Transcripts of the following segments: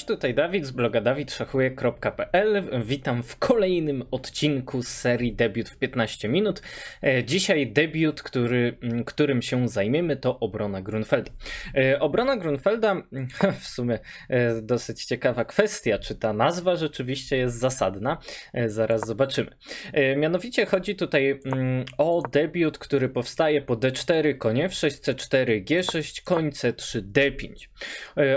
Cześć, tutaj Dawid z bloga dawidszachuje.pl. Witam w kolejnym odcinku z serii Debiut w 15 minut. E, dzisiaj debiut, który, mm, którym się zajmiemy, to obrona Grunfelda. E, obrona Grunfelda mm, w sumie e, dosyć ciekawa kwestia, czy ta nazwa rzeczywiście jest zasadna. Zaraz zobaczymy. Mianowicie chodzi tutaj mm, o debiut, który powstaje po D4 konie F6, C4, G6, koń C3, D5.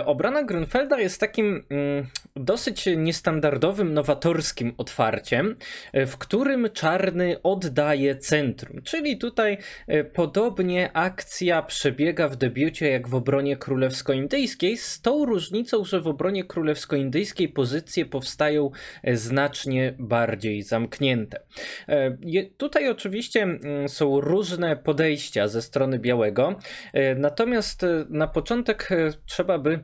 Obrona Grunfelda jest takim Mm, dosyć niestandardowym, nowatorskim otwarciem, e, w którym czarny oddaje centrum. Czyli tutaj e, podobnie akcja przebiega w debiucie jak w obronie królewsko-indyjskiej, z tą różnicą, że w obronie królewsko-indyjskiej pozycje powstają e, znacznie bardziej zamknięte. Tutaj oczywiście mm, są różne podejścia ze strony białego, natomiast na początek trzeba by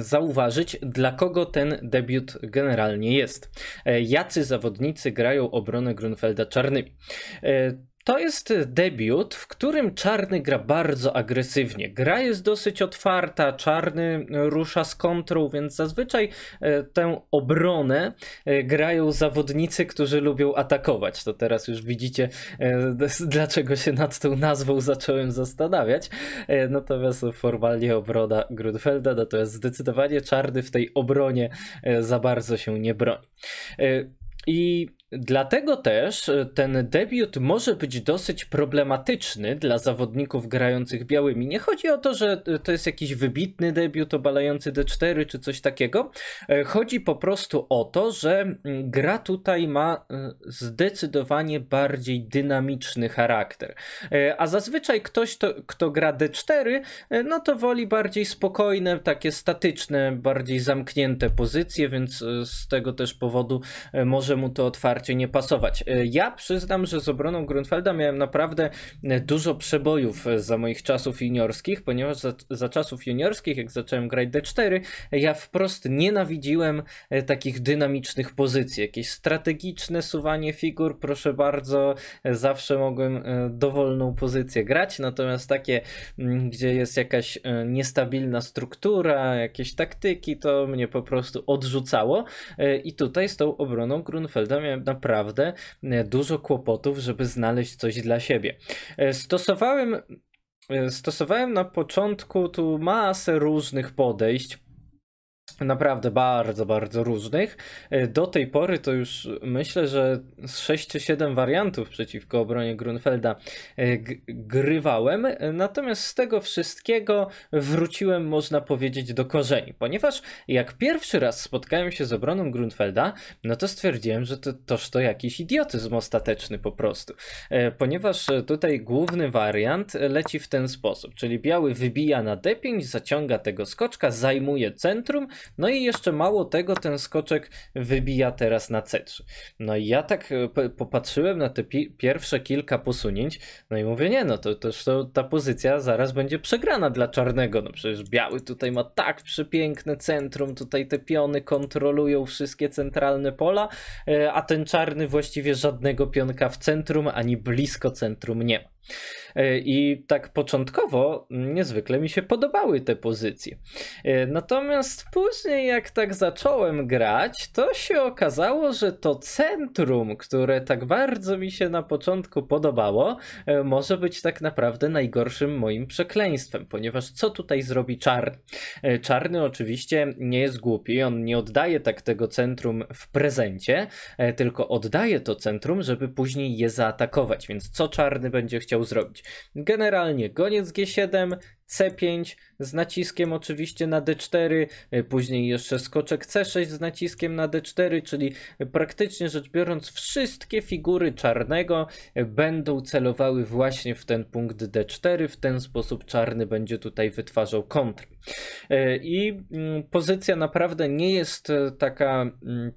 zauważyć, dla kogo ten debiut generalnie jest. E, jacy zawodnicy grają obronę Grunfelda czarnymi? E, to jest debiut, w którym czarny gra bardzo agresywnie. Gra jest dosyć otwarta, czarny rusza z kontrą, więc zazwyczaj e, tę obronę e, grają zawodnicy, którzy lubią atakować. To teraz już widzicie, e, dlaczego się nad tą nazwą zacząłem zastanawiać. Natomiast formalnie obrona Grunfelda, natomiast no zdecydowanie czarny w tej obronie za bardzo się nie broni. I Dlatego też e, ten debiut może być dosyć problematyczny dla zawodników grających białymi. Nie chodzi o to, że e, to jest jakiś wybitny debiut obalający D4 czy coś takiego. E, chodzi po prostu o to, że gra tutaj ma zdecydowanie bardziej dynamiczny charakter. A zazwyczaj ktoś, to, kto gra D4, no to woli bardziej spokojne, takie statyczne, bardziej zamknięte pozycje, więc z tego też powodu może mu to otwarcie bardziej nie pasować. E, ja przyznam, że z obroną Grunfelda miałem naprawdę e, dużo przebojów e, za moich czasów juniorskich, ponieważ za, za czasów juniorskich, jak zacząłem grać D4, ja wprost nienawidziłem takich dynamicznych pozycji. Jakieś strategiczne suwanie figur, proszę bardzo, zawsze mogłem dowolną pozycję grać, natomiast takie, mm, gdzie jest jakaś niestabilna struktura, jakieś taktyki, to mnie po prostu odrzucało. I tutaj z tą obroną Grunfelda miałem naprawdę e, dużo kłopotów, żeby znaleźć coś dla siebie. E, stosowałem e, Stosowałem na początku tu masę różnych podejść, naprawdę bardzo, bardzo różnych. E, do tej pory to już myślę, że z 6 czy 7 wariantów przeciwko obronie Grunfelda e, grywałem, e, natomiast z tego wszystkiego wróciłem, można powiedzieć, do korzeni, ponieważ jak pierwszy raz spotkałem się z obroną Grunfelda, no to stwierdziłem, że to, toż to jakiś idiotyzm ostateczny po prostu, ponieważ tutaj główny wariant leci w ten sposób, czyli biały wybija na d zaciąga tego skoczka, zajmuje centrum, no i jeszcze mało tego, ten skoczek wybija teraz na C3. No i ja tak e, popatrzyłem na te pi pierwsze kilka posunięć, no i mówię, nie no, to, to, to ta pozycja zaraz będzie przegrana dla czarnego, no przecież biały tutaj ma tak przepiękne centrum, tutaj te piony kontrolują wszystkie centralne pola, e, a ten czarny właściwie żadnego pionka w centrum ani blisko centrum nie ma. E, I tak początkowo niezwykle mi się podobały te pozycje. E, natomiast później, jak tak zacząłem grać, to się okazało, że to centrum, które tak bardzo mi się na początku podobało, e, może być tak naprawdę najgorszym moim przekleństwem, ponieważ co tutaj zrobi czarny? Czarny oczywiście nie jest głupi, on nie oddaje tak tego centrum w prezencie, tylko oddaje to centrum, żeby później je zaatakować. Więc co czarny będzie chciał? chciał zrobić. Generalnie goniec G7, C5 z naciskiem oczywiście na D4, później jeszcze skoczek C6 z naciskiem na D4, czyli praktycznie rzecz biorąc wszystkie figury czarnego będą celowały właśnie w ten punkt D4, w ten sposób czarny będzie tutaj wytwarzał kontr. E, I mm, pozycja naprawdę nie jest e, taka mm,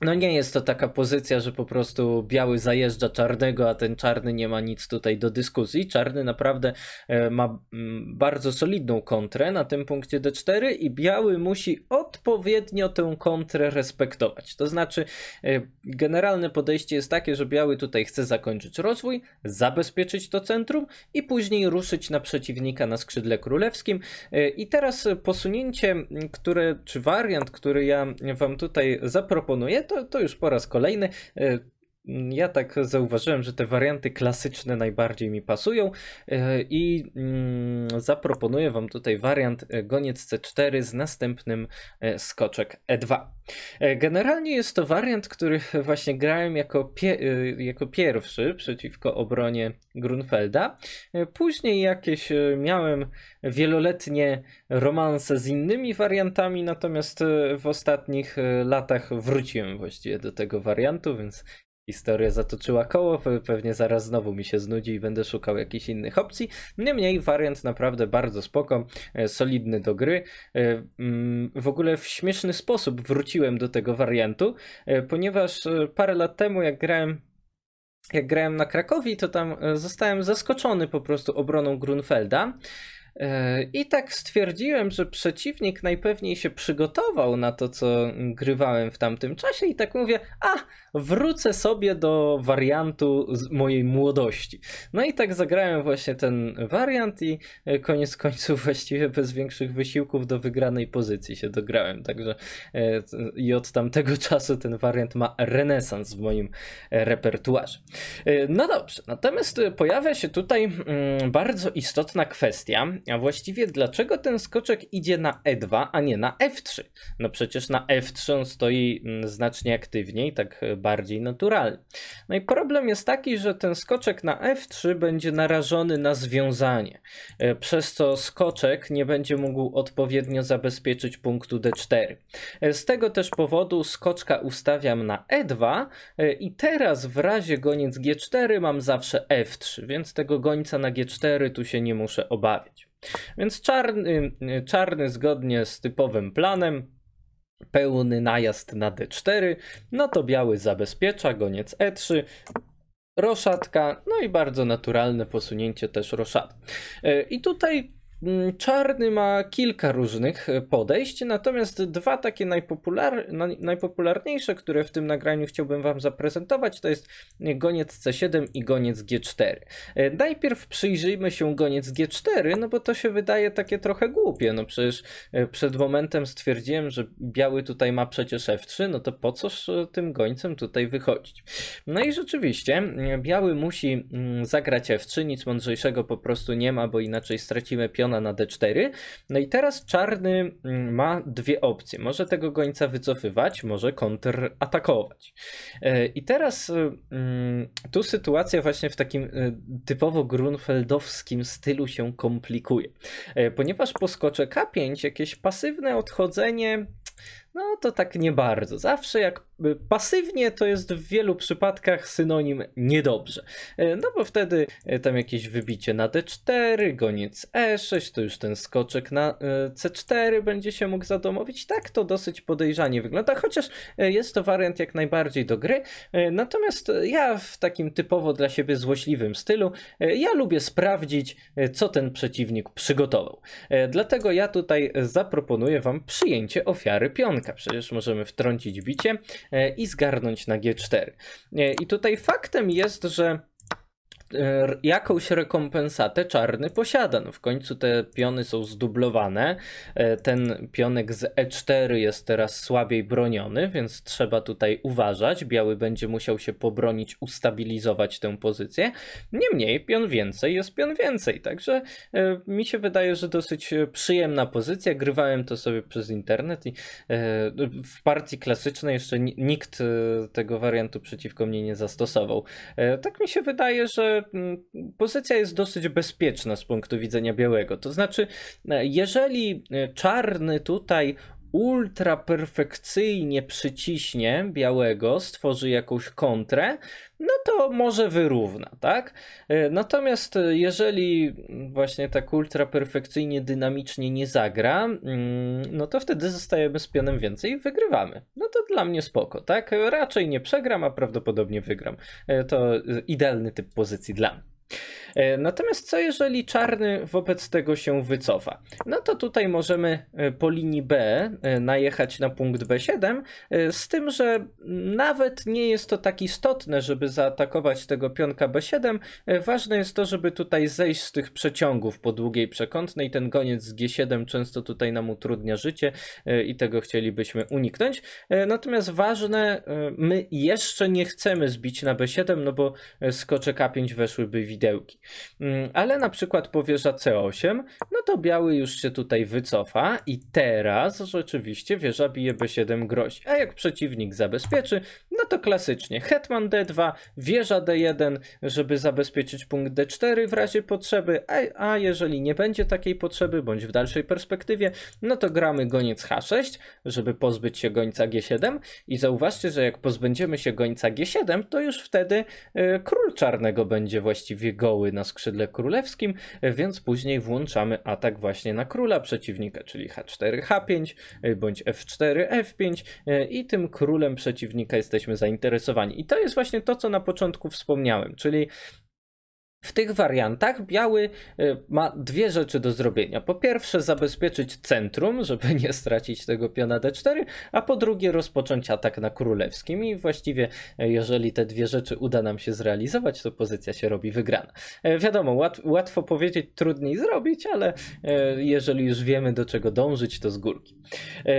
no nie jest to taka pozycja, że po prostu biały zajeżdża czarnego, a ten czarny nie ma nic tutaj do dyskusji. Czarny naprawdę e, ma mm, bardzo solidną kontrę na tym punkcie D4 i biały musi odpowiednio tę kontrę respektować. To znaczy, e, generalne podejście jest takie, że biały tutaj chce zakończyć rozwój, zabezpieczyć to centrum i później ruszyć na przeciwnika na skrzydle królewskim. E, I teraz posunięcie, które, czy wariant, który ja wam tutaj zaproponuję, to, to już po raz kolejny e, Mm, ja tak zauważyłem, że te warianty klasyczne najbardziej mi pasują e, i mm, zaproponuję Wam tutaj wariant e, goniec C4 z następnym e, skoczek E2. Generalnie jest to wariant, który właśnie grałem jako, pie jako pierwszy przeciwko obronie Grunfelda. Później jakieś miałem wieloletnie romanse z innymi wariantami, natomiast w ostatnich latach wróciłem właściwie do tego wariantu, więc historia zatoczyła koło, pewnie zaraz znowu mi się znudzi i będę szukał jakichś innych opcji. Niemniej wariant naprawdę bardzo spoko, e, solidny do gry. E, mm, w ogóle w śmieszny sposób wróciłem do tego wariantu, e, ponieważ parę lat temu jak grałem jak grałem na Krakowi, to tam zostałem zaskoczony po prostu obroną Grunfelda. I tak stwierdziłem, że przeciwnik najpewniej się przygotował na to, co grywałem w tamtym czasie, i tak mówię: A, wrócę sobie do wariantu mojej młodości. No i tak zagrałem właśnie ten wariant i e, koniec końców właściwie bez większych wysiłków do wygranej pozycji się dograłem. Także e, i od tamtego czasu ten wariant ma renesans w moim e, repertuarze. No dobrze, natomiast pojawia się tutaj mm, bardzo istotna kwestia, a właściwie dlaczego ten skoczek idzie na E2, a nie na F3? No przecież na F3 on stoi mm, znacznie aktywniej, tak bardziej naturalny. No i problem jest taki, że ten skoczek na F3 będzie narażony na związanie, e, przez co skoczek nie będzie mógł odpowiednio zabezpieczyć punktu D4. E, z tego też powodu skoczka ustawiam na E2 e, i teraz w razie goniec G4 mam zawsze F3, więc tego gońca na G4 tu się nie muszę obawiać. Więc czarny, czarny zgodnie z typowym planem pełny najazd na D4, no to biały zabezpiecza, goniec E3, roszatka, no i bardzo naturalne posunięcie też roszad. E, I tutaj Mm, czarny ma kilka różnych e, podejść, natomiast dwa takie najpopular... najpopularniejsze, które w tym nagraniu chciałbym Wam zaprezentować, to jest goniec C7 i goniec G4. E, najpierw przyjrzyjmy się goniec G4, no bo to się wydaje takie trochę głupie. No przecież e, przed momentem stwierdziłem, że biały tutaj ma przecież F3, no to po coż tym gońcem tutaj wychodzić? No i rzeczywiście, biały musi mm, zagrać F3, nic mądrzejszego po prostu nie ma, bo inaczej stracimy pionę przeniesiona na d4. No i teraz czarny mm, ma dwie opcje. Może tego gońca wycofywać, może kontratakować. E, I teraz e, mm, tu sytuacja właśnie w takim e, typowo grunfeldowskim stylu się komplikuje. Ponieważ po skocze K5 jakieś pasywne odchodzenie no to tak nie bardzo. Zawsze jak y, pasywnie to jest w wielu przypadkach synonim niedobrze. Y, no bo wtedy y, tam jakieś wybicie na D4, goniec E6, to już ten skoczek na C4 będzie się mógł zadomowić. Tak to dosyć podejrzanie wygląda, chociaż jest to wariant jak najbardziej do gry. Natomiast ja w takim typowo dla siebie złośliwym stylu, ja lubię sprawdzić, co ten przeciwnik przygotował. Dlatego ja tutaj zaproponuję wam przyjęcie ofiary pionka pionka przecież możemy wtrącić bicie e, i zgarnąć na G4. E, I tutaj faktem jest, że jakąś rekompensatę czarny posiada. No w końcu te piony są zdublowane. E, ten pionek z E4 jest teraz słabiej broniony, więc trzeba tutaj uważać. Biały będzie musiał się pobronić, ustabilizować tę pozycję. Niemniej pion więcej jest pion więcej, także e, mi się wydaje, że dosyć e, przyjemna pozycja. Grywałem to sobie przez internet i w partii klasycznej jeszcze nikt tego wariantu przeciwko mnie nie zastosował. Tak mi się wydaje, że Mm, pozycja jest dosyć bezpieczna z punktu widzenia białego. To znaczy, e, jeżeli e, czarny tutaj ultra perfekcyjnie przyciśnie białego, stworzy jakąś kontrę, no to może wyrówna, tak? E, natomiast e, jeżeli właśnie tak ultra perfekcyjnie, dynamicznie nie zagra, mm, no to wtedy zostajemy z pionem więcej i wygrywamy. No to dla mnie spoko, tak? Raczej nie przegram, a prawdopodobnie wygram. E, to idealny typ pozycji dla mnie. E, natomiast co jeżeli czarny wobec tego się wycofa? No to tutaj możemy e, po linii B e, najechać na punkt B7, z tym, że nawet nie jest to tak istotne, żeby zaatakować tego pionka B7. Ważne jest to, żeby tutaj zejść z tych przeciągów po długiej przekątnej. Ten goniec z G7 często tutaj nam utrudnia życie i tego chcielibyśmy uniknąć. Natomiast ważne, my jeszcze nie chcemy zbić na B7, no bo skoczek A5 weszłyby widełki. Mm, ale na przykład powierza C8, no to biały już się tutaj wycofa i teraz rzeczywiście wieża bije B7 grozi. A jak przeciwnik zabezpieczy, no to klasycznie hetman D2, wieża D1, żeby zabezpieczyć punkt D4 w razie potrzeby, a, a jeżeli nie będzie takiej potrzeby, bądź w dalszej perspektywie, no to gramy goniec H6, żeby pozbyć się gońca G7 i zauważcie, że jak pozbędziemy się gońca G7, to już wtedy y, król czarnego będzie właściwie goły na skrzydle królewskim, więc później włączamy atak właśnie na króla przeciwnika, czyli H4, H5 bądź F4, F5 i tym królem przeciwnika jesteśmy zainteresowani. I to jest właśnie to, co na początku wspomniałem, czyli w tych wariantach biały y, ma dwie rzeczy do zrobienia. Po pierwsze zabezpieczyć centrum, żeby nie stracić tego piona d4, a po drugie rozpocząć atak na królewskim i właściwie e, jeżeli te dwie rzeczy uda nam się zrealizować, to pozycja się robi wygrana. E, wiadomo, łatwo powiedzieć, trudniej zrobić, ale e, jeżeli już wiemy do czego dążyć, to z górki.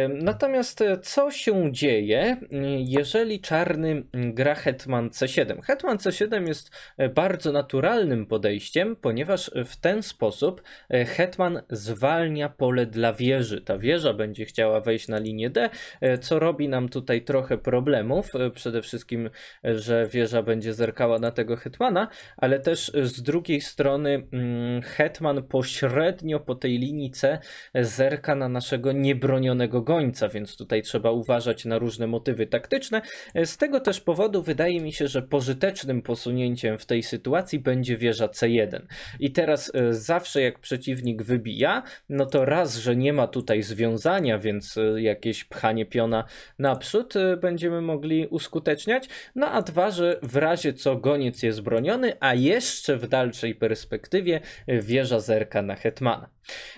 Natomiast co się dzieje, jeżeli czarny gra hetman c7? Hetman c7 jest bardzo naturalny racjonalnym podejściem, ponieważ w ten sposób e, Hetman zwalnia pole dla wieży. Ta wieża będzie chciała wejść na linię D, e, co robi nam tutaj trochę problemów. E, przede wszystkim, że wieża będzie zerkała na tego Hetmana, ale też z drugiej strony mm, Hetman pośrednio po tej linii C zerka na naszego niebronionego gońca, więc tutaj trzeba uważać na różne motywy taktyczne. Z tego też powodu wydaje mi się, że pożytecznym posunięciem w tej sytuacji będzie wieża C1. I teraz e, zawsze jak przeciwnik wybija, no to raz, że nie ma tutaj związania, więc e, jakieś pchanie piona naprzód e, będziemy mogli uskuteczniać, no a dwa, że w razie co goniec jest broniony, a jeszcze w dalszej perspektywie wieża zerka na hetmana.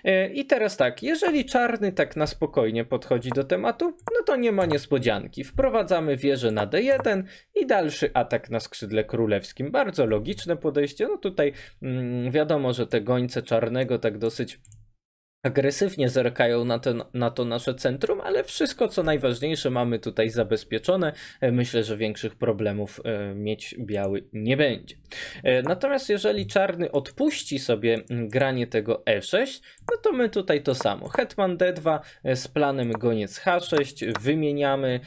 E, I teraz tak, jeżeli czarny tak na spokojnie podchodzi do tematu, no to nie ma niespodzianki. Wprowadzamy wieżę na D1 i dalszy atak na skrzydle królewskim. Bardzo logiczne podejście. No tutaj mm, wiadomo, że te gońce czarnego tak dosyć agresywnie zerkają na, ten, na to nasze centrum, ale wszystko co najważniejsze mamy tutaj zabezpieczone. E, myślę, że większych problemów e, mieć biały nie będzie. E, natomiast jeżeli czarny odpuści sobie mm, granie tego E6, no to my tutaj to samo. Hetman D2 z planem goniec H6, wymieniamy.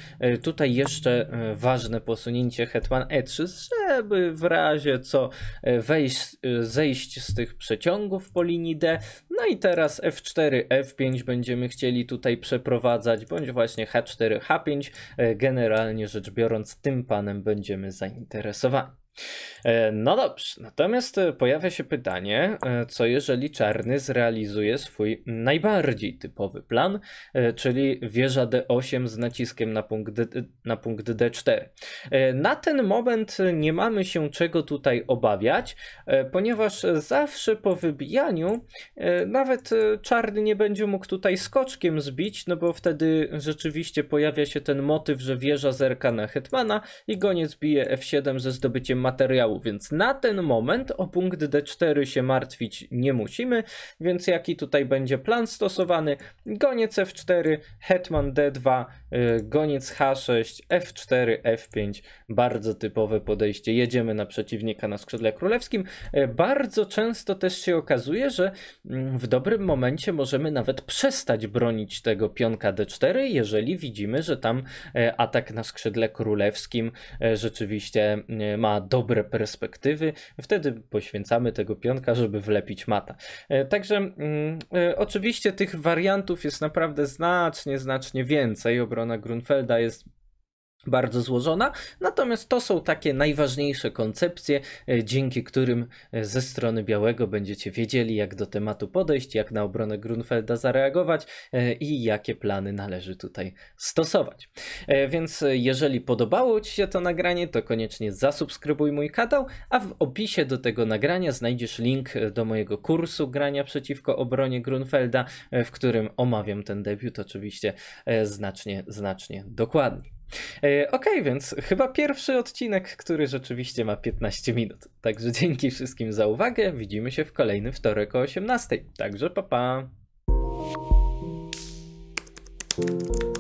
Tutaj jeszcze ważne posunięcie Hetman E3, żeby w razie co wejść, zejść z tych przeciągów po linii D. No i teraz F4 F4, F5 będziemy chcieli tutaj przeprowadzać, bądź właśnie H4, H5. E, generalnie rzecz biorąc, tym panem będziemy zainteresowani. E, no dobrze, natomiast e, pojawia się pytanie, e, co jeżeli czarny zrealizuje swój najbardziej typowy plan, czyli wieża D8 z naciskiem na punkt, D, na punkt D4. Na ten moment nie mamy się czego tutaj obawiać, ponieważ zawsze po wybijaniu nawet czarny nie będzie mógł tutaj skoczkiem zbić, no bo wtedy rzeczywiście pojawia się ten motyw, że wieża zerka na hetmana i goniec bije F7 ze zdobyciem materiału, więc na ten moment o punkt D4 się martwić nie musimy, więc jaki tutaj będzie plan stosowany? Goniec F4, hetman D2, y, goniec H6, F4, F5, bardzo typowe podejście, jedziemy na przeciwnika na skrzydle królewskim. Y, bardzo często też się okazuje, że mm, w dobrym momencie możemy nawet przestać bronić tego pionka D4, jeżeli widzimy, że tam y, atak na skrzydle królewskim rzeczywiście ma dobre perspektywy, wtedy poświęcamy tego pionka, żeby wlepić mata. E, także mm, e, oczywiście tych wariantów jest naprawdę znacznie, znacznie więcej. Obrona Grunfelda jest bardzo złożona, natomiast to są takie najważniejsze koncepcje, e, dzięki którym e, ze strony białego będziecie wiedzieli, jak do tematu podejść, jak na obronę Grunfelda zareagować e, i jakie plany należy tutaj stosować. Więc jeżeli podobało Ci się to nagranie, to koniecznie zasubskrybuj mój kanał, a w opisie do tego nagrania znajdziesz link do mojego kursu grania przeciwko obronie Grunfelda, w którym omawiam ten debiut oczywiście znacznie, znacznie dokładniej. E, okej, okay, więc chyba pierwszy odcinek, który rzeczywiście ma 15 minut. Także dzięki wszystkim za uwagę. Widzimy się w kolejny wtorek o 18. Także papa. Pa.